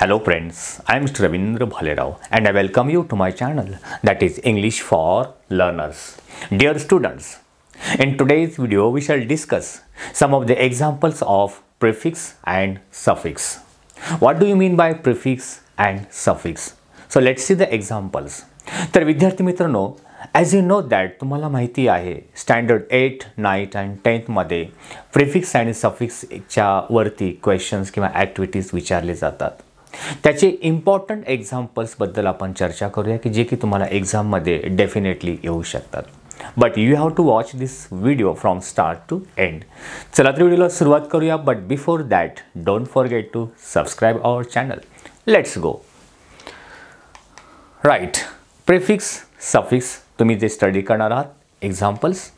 Hello friends, I am Mr. Ravindra Bhalerao and I welcome you to my channel that is English for Learners. Dear students, in today's video we shall discuss some of the examples of prefix and suffix. What do you mean by prefix and suffix? So let's see the examples. तर विद्यार्थी मित्रांनो as you know that तुम्हाला माहिती आहे standard and tenth and prefix and suffix सफिक्सच्या वरती questions किंवा activities विचारले जातात त्याचे इम्पॉर्टंट एक्झाम्पल्सबद्दल आपण चर्चा करूया की जे की तुम्हाला एक्झाममध्ये डेफिनेटली येऊ शकतात but you have to watch this video from start to end चला तर व्हिडिओला सुरुवात करूया but before that don't forget to subscribe our channel let's go right prefix suffix तुम्ही जे स्टडी करणार आहात एक्झाम्पल्स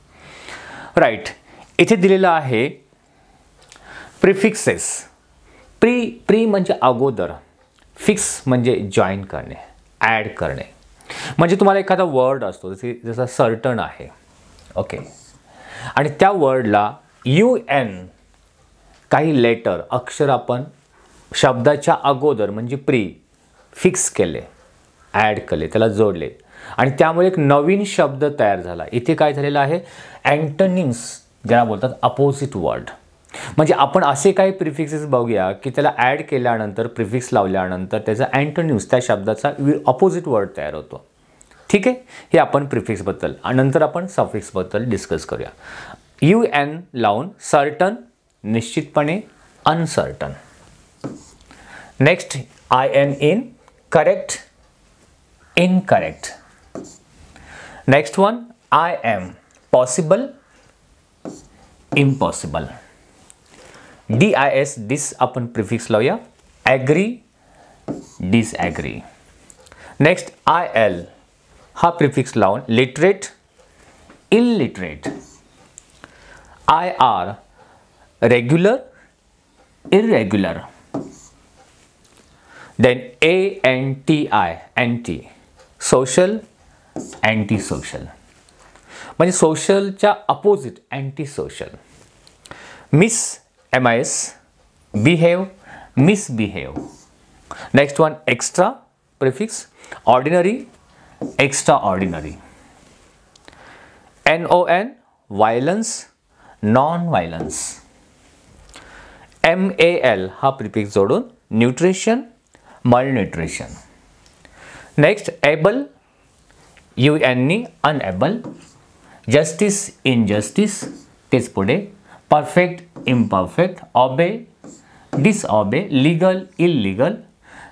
राईट इथे दिलेलं आहे प्रिफिक्सेस प्री प्री म्हणजे अगोदर फिक्स म्हणजे जॉईन करणे ॲड करणे म्हणजे तुम्हाला एखादा वर्ड असतो जसे जसा सर्टन आहे ओके आणि त्या वर्डला यू एन काही लेटर अक्षर आपण शब्दाच्या अगोदर म्हणजे प्री फिक्स केले ॲड केले त्याला जोडले आणि त्यामुळे एक नवीन शब्द तयार झाला इथे काय झालेला आहे अँटनिम्स ज्याला बोलतात अपोजिट वर्ड म्हणजे आपण असे काही प्रिफिक्सेस बघूया की त्याला ॲड केल्यानंतर प्रिफिक्स लावल्यानंतर त्याचा अँटोन्यूज त्या शब्दाचा वि ऑपोजिट वर्ड तयार होतो ठीक आहे हे आपण प्रिफिक्सबद्दल आणि नंतर आपण सफिक्सबद्दल डिस्कस करूया यू एन लावून सर्टन निश्चितपणे uncertain next I N in correct incorrect next one I M possible impossible dis This upon prefix lawyer. agree disagree next il her prefix noun literate illiterate ir regular irregular then a n t i anti social antisocial social. सोशलच्या opposite. Antisocial. Miss. MIS, behave, misbehave. Next one, extra prefix, ordinary, extraordinary. N-O-N, violence, non-violence. M-A-L, prefix jodun, nutrition, malnutrition. Next, able, U-N-E, unable. Justice, injustice, tis pude. Perfect, imperfect, obey, disobey, legal, illegal,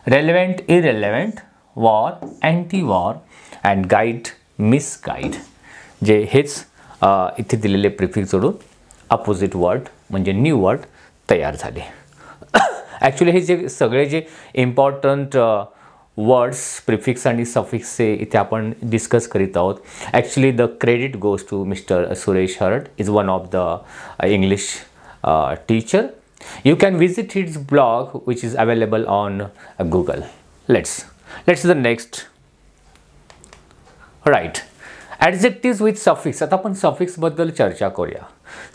relevant, irrelevant, war, anti-war and guide, misguide जे हेच इथे दिलेले prefix जोडून opposite word म्हणजे new word तयार झाले actually हे जे सगळे जे important words prefix आणि सफिक्सचे इथे आपण डिस्कस करीत आहोत actually the credit goes to mister Suresh हर्ट is one of the English teacher uh, teacher. You can visit his blog which is available on let's uh, Let's let's the next. Right. Is with suffix आता आपण सफिक्सबद्दल चर्चा करूया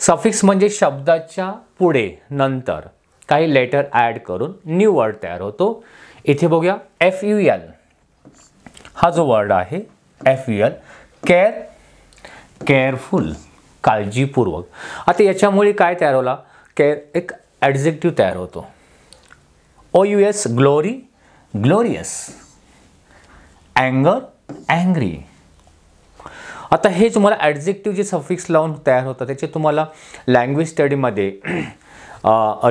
suffix म्हणजे शब्दाच्या पुढे नंतर काही लेटर ॲड करून न्यू वर्ड तयार होतो इथे बघूया एफ यू एल हा जो वर्ड आहे F U L care careful काळजीपूर्वक आता याच्यामुळे काय तयार होला के एक ॲडजेक्टिव्ह तयार होतो O U S glory glorious अँगर अँग्री आता हे तुम्हाला ॲडजेक्टिव्ह जे सफिक्स लावून तयार होतं त्याचे तुम्हाला लँग्वेज स्टडीमध्ये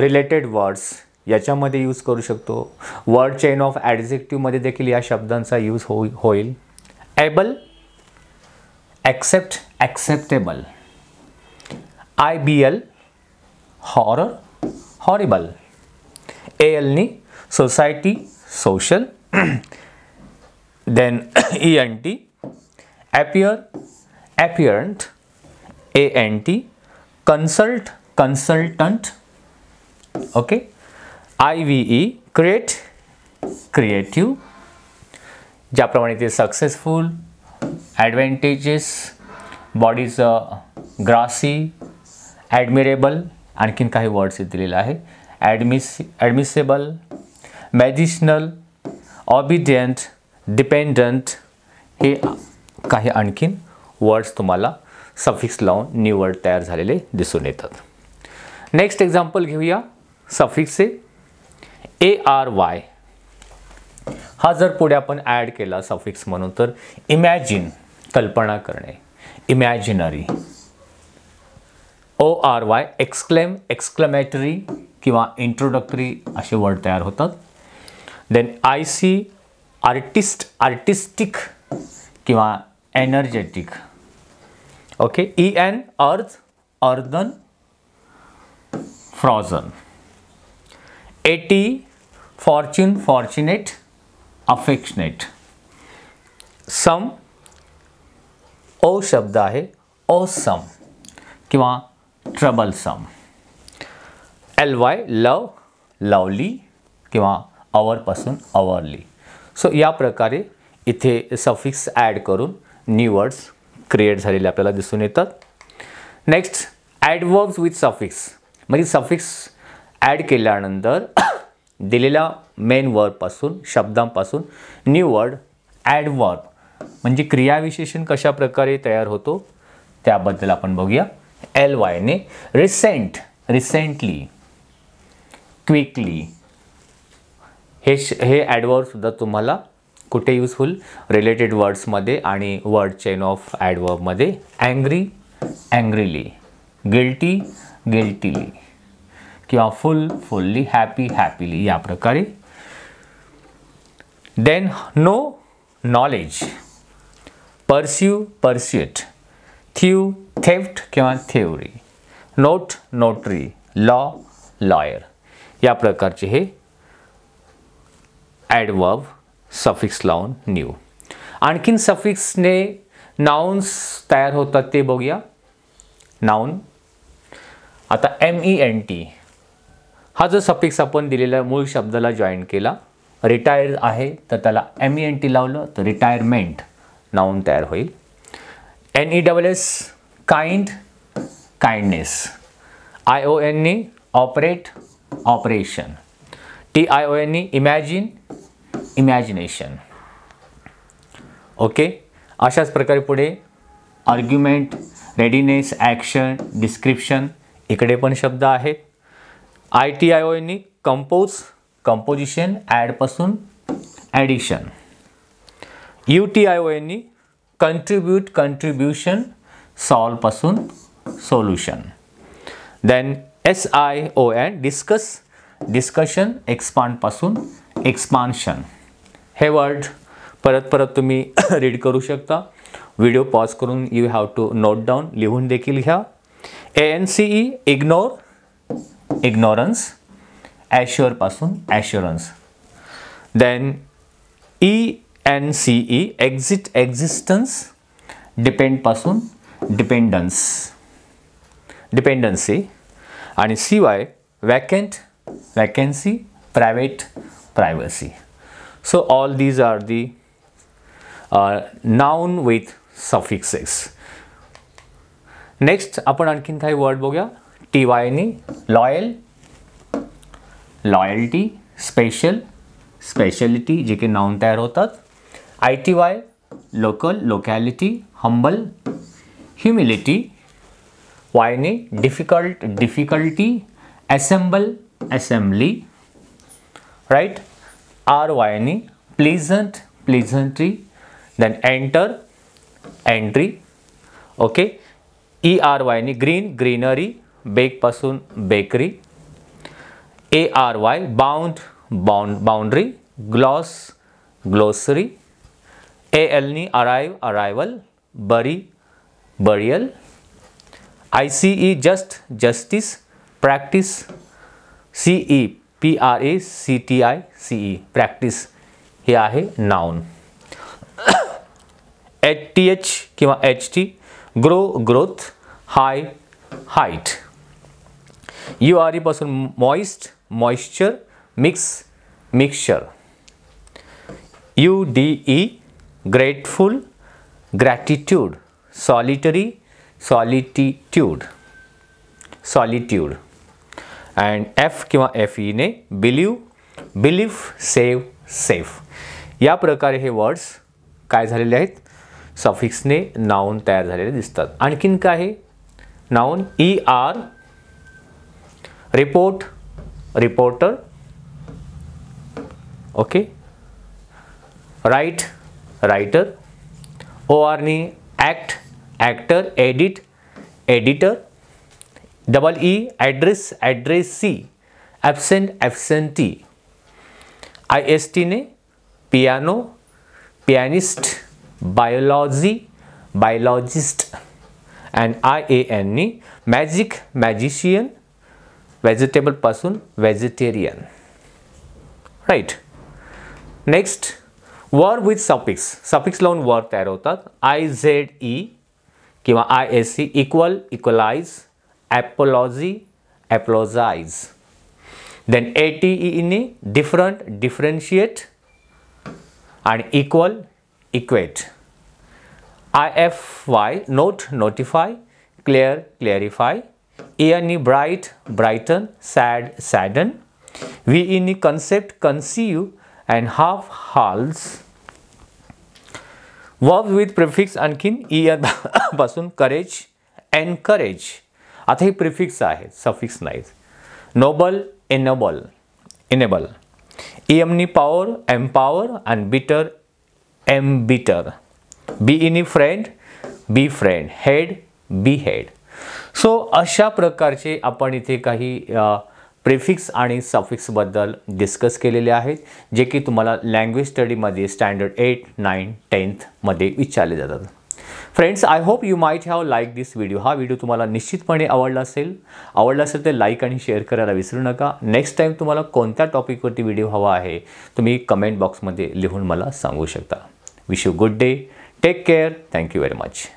रिलेटेड वर्ड्स याच्यामध्ये यूज करू शकतो वर्ड चेन ऑफ ॲडजेक्टिव्हमध्ये देखील या शब्दांचा यूज हो होईल able accept acceptable I B L hor horrible A L society social then E N T appear apparent A N T consult consultant okay I V E create creative ज्याप्रमा successful advantages bodies grassy admirable आणखीन काही words इथे दिलेलं आहे ॲडमिस ॲडमिसेबल मॅजिशनल obedient dependent हे काही आणखीन words तुम्हाला suffix लावून न्यू वर्ड तयार झालेले दिसून येतात नेक्स्ट एक्झाम्पल घेऊया सफिक्से ए आर वाय हा जर पुढे आपण ॲड केला सफिक्स म्हणून तर इमॅजिन कल्पना करणे imaginary O R Y exclaim exclamatory किंवा इंट्रोडक्टरी असे वर्ड तयार होतात then I C artist artistic किंवा energetic okay E N earth earthen frozen A T fortune fortunate affectionate some O शब्द आहे ओ सम किंवा troublesome. ly लव लवली किंवा अवरपासून hourly सो या प्रकारे इथे सफिक्स ॲड करून न्यू वर्ड्स क्रिएट झालेले आपल्याला दिसून येतात नेक्स्ट ॲडवर्ब्स विथ सफिक्स म्हणजे सफिक्स ॲड केल्यानंतर दिलेल्या मेन वर्डपासून शब्दांपासून न्यू वर्ड ॲडवर्ब म्हणजे क्रियाविशेषण कशा प्रकारे तयार होतो त्याबद्दल आपण बघूया एल वायने रिसेंट रिसेंटली क्विकली हे हे ॲडवर्बसुद्धा तुम्हाला कुठे युजफुल रिलेटेड वर्ड्समध्ये आणि वर्ड चेन ऑफ ॲडवर्बमध्ये अँग्री अँग्रीली गिल्टी गिल्टीली किंवा फुल फुल्ली हॅपी हॅपीली या प्रकारे then know knowledge pursue pursuit thief theft किंवा thievery note notary law lawyer या प्रकारचे हे ॲडवर्ब सफिक्स लावून न्यू आणखीन सफिक्सने नाउन्स तयार होतात ते बघूया नाउन आता एम ई एन टी हा जो सफिक्स आपण दिलेला मूळ शब्दाला जॉईन केला रिटायर आहे तर त्याला एम ई एन टी लावलं तर रिटायरमेंट नाऊन तयार होईल N E double S kind kindness I O N E operate operation T I O N E imagine imagination okay अशाच प्रकार पुढे आर्ग्युमेंट रेडिनेस एक्शन डिस्क्रिप्शन इकडे पण शब्द आहेत I T I O N compose composition ऐडपसून addition U T I O N contribute contribution solve pasun solution then SION discuss discussion expand पासून expansion हे वर्ड परत पर तुम्ही रीड करू शकता वीडियो पॉज करून you have to note down लिहून देखी घया A N C E ignore ignorance ॲश्युअरपासून assurance then E NCE exit existence depend person dependence dependency and CY vacant vacancy private privacy so all these are the uh, noun with suffixes Next, upon आणखीन काही word बघूया T वायनी loyal loyalty special speciality जे काही noun ITY, local, locality, humble, humility, whiny, difficult, difficulty, assemble, assembly, right? R whiny, pleasant, pleasantry, then enter, entry, okay? E R whiny, green, greenery, bake person, bakery, A R Y, bound, bound, boundary, gloss, glossary, A L नी arrive arrival bury burial I C E just justice practice C E P R A C T I C E practice है noun H T H कि H T grow growth high height U R E pass moist moisture mix mixture U D E grateful gratitude solitary solitude solitude and F किंवा F E e ने believe believe save safe या प्रकारे हे words काय झालेले आहेत सफिक्सने noun तयार झालेले दिसतात आणखीन काय आहे noun E R report reporter okay write writer orne act actor edit editor double e address address, c, absent absentee ist ne, piano pianist biology biologist and ian magic magician vegetable person vegetarian right next verb with suffix suffix लावून verb तयार होतात I Z E किंवा I S C equal equalize apology apologize then A T ईने different differentiate आणि equal equate I F Y note notify clear clarify E N bright brighten sad sadden V in concept conceive and half halves verb with prefix आणखीन E e पासून courage and courage आता हे prefix आहेत suffix नाहीत noble enable enable एमनी power em power and bitter em bitter be इनी friend be friend head be head so अशा प्रकारचे आपण इथे काही प्रिफिक्स आणि सफिक्सबद्दल डिस्कस केलेले आहेत जे की तुम्हाला लँग्वेज स्टडीमध्ये स्टँडर्ड एट नाईन टेन्थमध्ये विचारले जातात friends I hope you might have like this video हा व्हिडिओ तुम्हाला निश्चितपणे आवडला असेल आवडला असेल तर लाईक आणि शेअर करायला विसरू नका नेक्स्ट टाईम तुम्हाला कोणत्या टॉपिकवरती व्हिडिओ हवा आहे तुम्ही कमेंट बॉक्समध्ये लिहून मला सांगू शकता wish you good day take care thank you very much